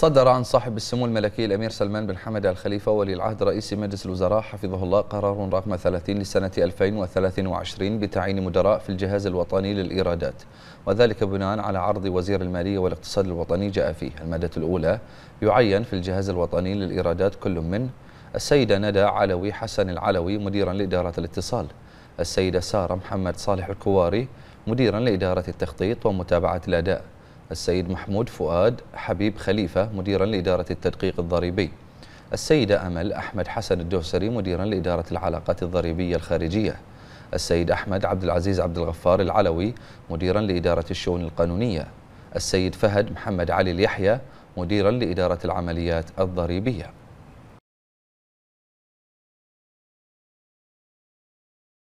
صدر عن صاحب السمو الملكي الأمير سلمان بن حمد الخليفة ولي العهد رئيس مجلس الوزراء حفظه الله قرار رقم 30 لسنة 2023 بتعيين مدراء في الجهاز الوطني للإيرادات وذلك بناء على عرض وزير المالية والاقتصاد الوطني جاء فيه المادة الأولى يعين في الجهاز الوطني للإيرادات كل من السيدة ندى علوي حسن العلوي مديرا لإدارة الاتصال السيدة سارة محمد صالح الكواري مديرا لإدارة التخطيط ومتابعة الأداء السيد محمود فؤاد حبيب خليفة مديرا لإدارة التدقيق الضريبي السيدة أمل أحمد حسن الدوسري مديرا لإدارة العلاقات الضريبية الخارجية السيد أحمد عبد العزيز عبد الغفار العلوي مديرا لإدارة الشؤون القانونية السيد فهد محمد علي اليحيى مديرا لإدارة العمليات الضريبية